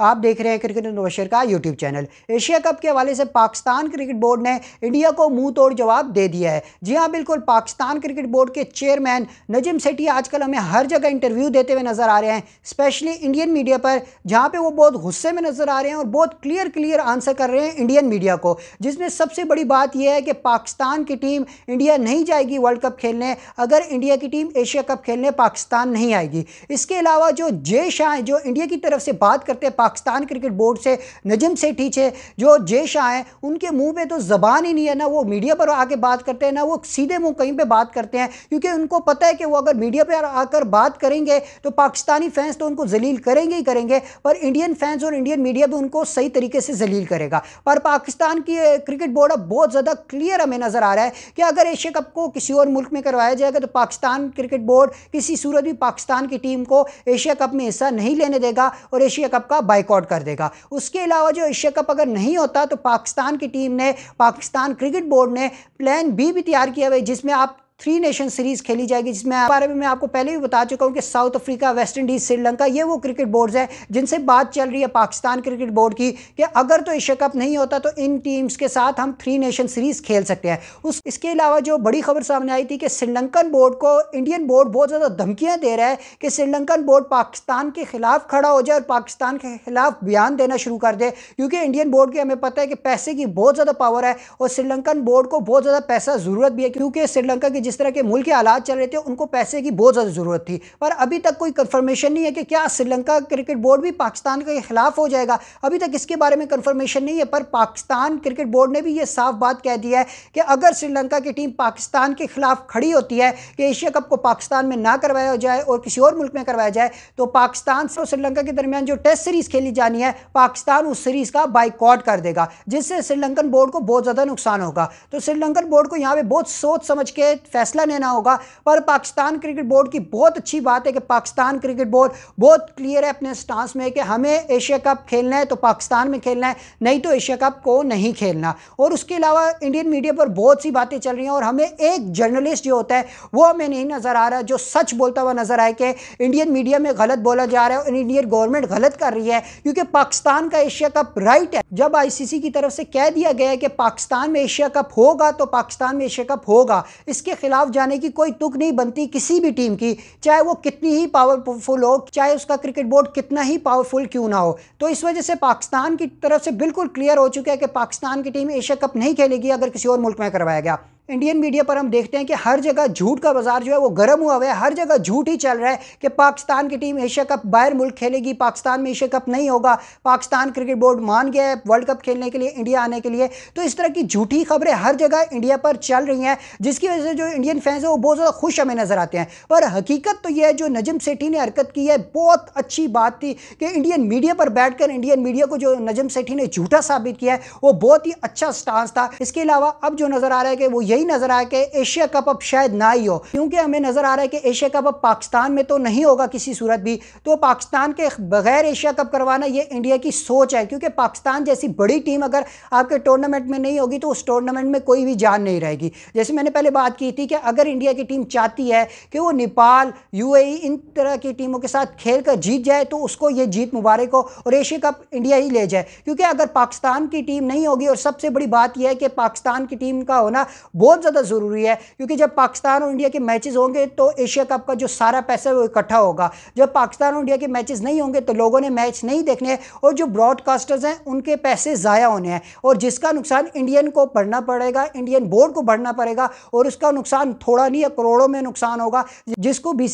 आप देख रहे हैं क्रिकेट नवशर का यूट्यूब चैनल एशिया कप के हवाले से पाकिस्तान क्रिकेट बोर्ड ने इंडिया को मुंह तोड़ जवाब दे दिया है जी हाँ बिल्कुल पाकिस्तान क्रिकेट बोर्ड के चेयरमैन नजम सेठी आजकल हमें हर जगह इंटरव्यू देते हुए नज़र आ रहे हैं स्पेशली इंडियन मीडिया पर जहाँ पर वो बहुत गुस्से में नज़र आ रहे हैं और बहुत क्लियर क्लियर आंसर कर रहे हैं इंडियन मीडिया को जिसमें सबसे बड़ी बात यह है कि पाकिस्तान की टीम इंडिया नहीं जाएगी वर्ल्ड कप खेलने अगर इंडिया की टीम एशिया कप खेलने पाकिस्तान नहीं आएगी इसके अलावा जो जय शाह जो इंडिया की तरफ से बात करते हैं पाकिस्तान क्रिकेट बोर्ड से नजम सेठी से जो जय शाह हैं उनके मुंह पे तो ज़बान ही नहीं है ना वो मीडिया पर आके बात करते हैं ना वो सीधे मुंह कहीं पे बात करते हैं क्योंकि उनको पता है कि वो अगर मीडिया पर आकर बात करेंगे तो पाकिस्तानी फैंस तो उनको जलील करेंगे ही करेंगे पर इंडियन फैंस और इंडियन मीडिया भी उनको सही तरीके से जलील करेगा पर पाकिस्तान की क्रिकेट बोर्ड अब बहुत ज़्यादा क्लियर हमें नज़र आ रहा है कि अगर एशिया कप को किसी और मुल्क में करवाया जाएगा तो पाकिस्तान क्रिकेट बोर्ड किसी सूरत भी पाकिस्तान की टीम को एशिया कप में हिस्सा नहीं लेने देगा और एशिया कप का बाई बाइकआउट कर देगा उसके अलावा जो एशिया कप अगर नहीं होता तो पाकिस्तान की टीम ने पाकिस्तान क्रिकेट बोर्ड ने प्लान बी भी तैयार किया हुआ है जिसमें आप थ्री नेशन सीरीज़ खेली जाएगी जिसमें बारे में मैं आपको पहले भी बता चुका हूँ कि South Africa West Indies Sri Lanka ये वो क्रिकेट बोर्ड्स हैं जिनसे बात चल रही है पाकिस्तान क्रिकेट बोर्ड की कि अगर तो एशिया कप नहीं होता तो इन टीम्स के साथ हम थ्री नेशन सीरीज़ खेल सकते हैं उस इसके अलावा जो बड़ी खबर सामने आई थी कि श्रीलंकन बोर्ड को इंडियन बोर्ड बहुत ज़्यादा धमकियाँ दे रहा है कि श्रीलंकन बोर्ड पाकिस्तान के ख़िलाफ़ खड़ा हो जाए और पाकिस्तान के ख़िलाफ़ बयान देना शुरू कर दे क्योंकि इंडियन बोर्ड की हमें पता है कि पैसे की बहुत ज़्यादा पावर है और श्रीलंकन बोर्ड को बहुत ज़्यादा पैसा ज़रूरत भी है क्योंकि श्रीलंका की जिस तरह के मुल्क के हालात चल रहे थे उनको पैसे की बहुत ज़्यादा ज़रूरत थी पर अभी तक कोई कन्फर्मेशन नहीं है कि क्या श्रीलंका क्रिकेट बोर्ड भी पाकिस्तान के खिलाफ हो जाएगा अभी तक इसके बारे में कन्फर्मेशन नहीं है पर पाकिस्तान क्रिकेट बोर्ड ने भी ये साफ बात कह दी है कि अगर श्रीलंका की टीम पाकिस्तान के खिलाफ खड़ी होती है कि एशिया कप को पाकिस्तान में ना करवाया जाए और किसी और मुल्क में करवाया जाए तो पाकिस्तान से श्रीलंका के दरमियान जो टेस्ट सीरीज़ खेली जानी है पाकिस्तान उस सीरीज़ का बाइकआउट कर देगा जिससे श्रीलंकन बोर्ड को बहुत ज़्यादा नुकसान होगा तो श्रीलंकन बोर्ड को यहाँ पर बहुत सोच समझ के फैसला लेना होगा पर पाकिस्तान क्रिकेट बोर्ड की बहुत अच्छी बात है कि पाकिस्तान क्रिकेट बोर्ड बहुत क्लियर है अपने स्टांस में कि हमें एशिया कप खेलना है तो पाकिस्तान में खेलना है नहीं तो एशिया कप को नहीं खेलना और उसके अलावा इंडियन मीडिया पर बहुत सी बातें चल रही हैं और हमें एक जर्नलिस्ट जो होता है वो हमें नहीं नज़र आ रहा जो सच बोलता हुआ नज़र आए कि इंडियन मीडिया में गलत बोला जा रहा है और इंडियन गवर्नमेंट गलत कर रही है क्योंकि पाकिस्तान का एशिया कप राइट है जब आईसीसी की तरफ से कह दिया गया है कि पाकिस्तान में एशिया कप होगा तो पाकिस्तान में एशिया कप होगा इसके खिलाफ जाने की कोई तुक नहीं बनती किसी भी टीम की चाहे वो कितनी ही पावरफुल हो चाहे उसका क्रिकेट बोर्ड कितना ही पावरफुल क्यों ना हो तो इस वजह से पाकिस्तान की तरफ से बिल्कुल क्लियर हो चुका है कि पाकिस्तान की टीम एशिया कप नहीं खेलेगी अगर किसी और मुल्क में करवाया गया इंडियन मीडिया पर हम देखते हैं कि हर जगह झूठ का बाजार जो है वो गर्म हुआ हुआ है हर जगह झूठ ही चल रहा है कि पाकिस्तान की टीम एशिया कप बाहर मुल्क खेलेगी पाकिस्तान में एशिया कप नहीं होगा पाकिस्तान क्रिकेट बोर्ड मान गया है वर्ल्ड कप खेलने के लिए इंडिया आने के लिए तो इस तरह की झूठी खबरें हर जगह इंडिया पर चल रही हैं जिसकी वजह से जो इंडियन फैंस हैं वो बहुत ज़्यादा खुश हमें नज़र आते हैं पर हकीकत तो यह है जो नजम सेठी ने हरकत की है बहुत अच्छी बात थी कि इंडियन मीडिया पर कर इंडियन मीडिया को जो नजम सेठी ने झूठा साबित किया है वो बहुत ही अच्छा स्टांस था इसके अलावा अब जो नज़र आ रहा है कि वो यही नज़र आया कि एशिया कप अब शायद ना ही हो क्योंकि हमें नज़र आ रहा है कि एशिया कप अब पाकिस्तान में तो नहीं होगा किसी सूरत भी तो पाकिस्तान के बगैर एशिया कप करवाना ये इंडिया की सोच है क्योंकि पाकिस्तान जैसी बड़ी टीम अगर आपके टूर्नामेंट में नहीं होगी तो उस टूर्नामेंट में कोई भी जान नहीं रहेगी जैसे मैंने पहले बात की थी कि अगर इंडिया की टीम चाहती है कि वो नेपाल यू e इन तरह की टीमों के साथ खेल कर जीत जाए तो उसको ये जीत मुबारक हो और एशिया कप इंडिया ही ले जाए क्योंकि अगर पाकिस्तान की टीम नहीं होगी और सबसे बड़ी बात यह है कि पाकिस्तान की टीम का होना वो बहुत ज़्यादा ज़रूरी है क्योंकि जब पाकिस्तान और इंडिया के मैचेस होंगे तो एशिया कप का जो सारा पैसा है वो इकट्ठा होगा जब पाकिस्तान और इंडिया के मैचेस नहीं होंगे तो लोगों ने मैच नहीं देखने और जो ब्रॉडकास्टर्स हैं उनके पैसे ज़ाया होने हैं और जिसका नुकसान इंडियन को भरना पड़ेगा इंडियन बोर्ड को भरना पड़ेगा और उसका नुकसान थोड़ा नहीं है करोड़ों में नुकसान होगा जिसको बी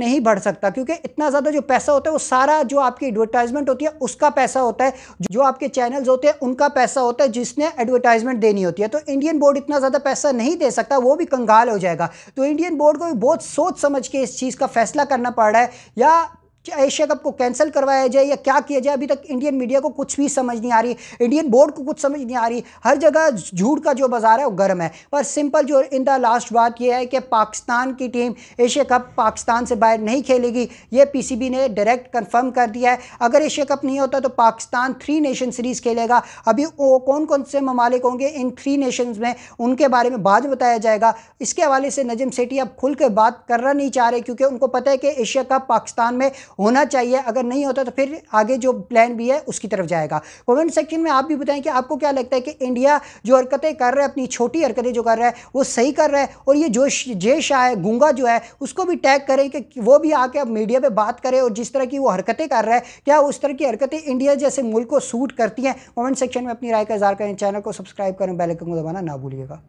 नहीं भर सकता क्योंकि इतना ज़्यादा जो पैसा होता है वो सारा जो आपकी एडवर्टाइजमेंट होती है उसका पैसा होता है जो आपके चैनल्स होते हैं उनका पैसा होता है जिसने एडवर्टाइजमेंट देनी होती है तो इंडियन बोर्ड इतना ज़्यादा पैसा नहीं दे सकता वो भी कंगाल हो जाएगा तो इंडियन बोर्ड को भी बहुत सोच समझ के इस चीज़ का फैसला करना पड़ रहा है या एशिया कप को कैंसिल करवाया जाए या क्या किया जाए अभी तक इंडियन मीडिया को कुछ भी समझ नहीं आ रही इंडियन बोर्ड को कुछ समझ नहीं आ रही हर जगह झूठ का जो बाजार है वो गर्म है पर सिंपल जो इन द लास्ट बात यह है कि पाकिस्तान की टीम एशिया कप पाकिस्तान से बाहर नहीं खेलेगी ये पीसीबी ने डायरेक्ट कन्फर्म कर दिया है अगर एशिया कप नहीं होता तो पाकिस्तान थ्री नेशन सीरीज़ खेलेगा अभी वो कौन कौन से ममालिक होंगे इन थ्री नेशन में उनके बारे में बाद में बताया जाएगा इसके हवाले से नजम सेठी अब खुल बात करना नहीं चाह रहे क्योंकि उनको पता है कि एशिया कप पाकिस्तान में होना चाहिए अगर नहीं होता तो फिर आगे जो प्लान भी है उसकी तरफ जाएगा कमेंट सेक्शन में आप भी बताएं कि आपको क्या लगता है कि इंडिया जो हरकतें कर रहा है अपनी छोटी हरकतें जो कर रहा है वो सही कर रहा है और ये जो जय शाह है गूंगा जो है उसको भी टैग करें कि वो भी आके अब मीडिया पर बात करें और जिस तरह की वो हरकतें कर रहा है क्या उस तरह की हरकतें इंडिया जैसे मुल्क को सूट करती हैं कॉमेंट सेक्शन में अपनी राय का इजहार करें चैनल को सब्सक्राइब करें बेल को दबाना ना भूलिएगा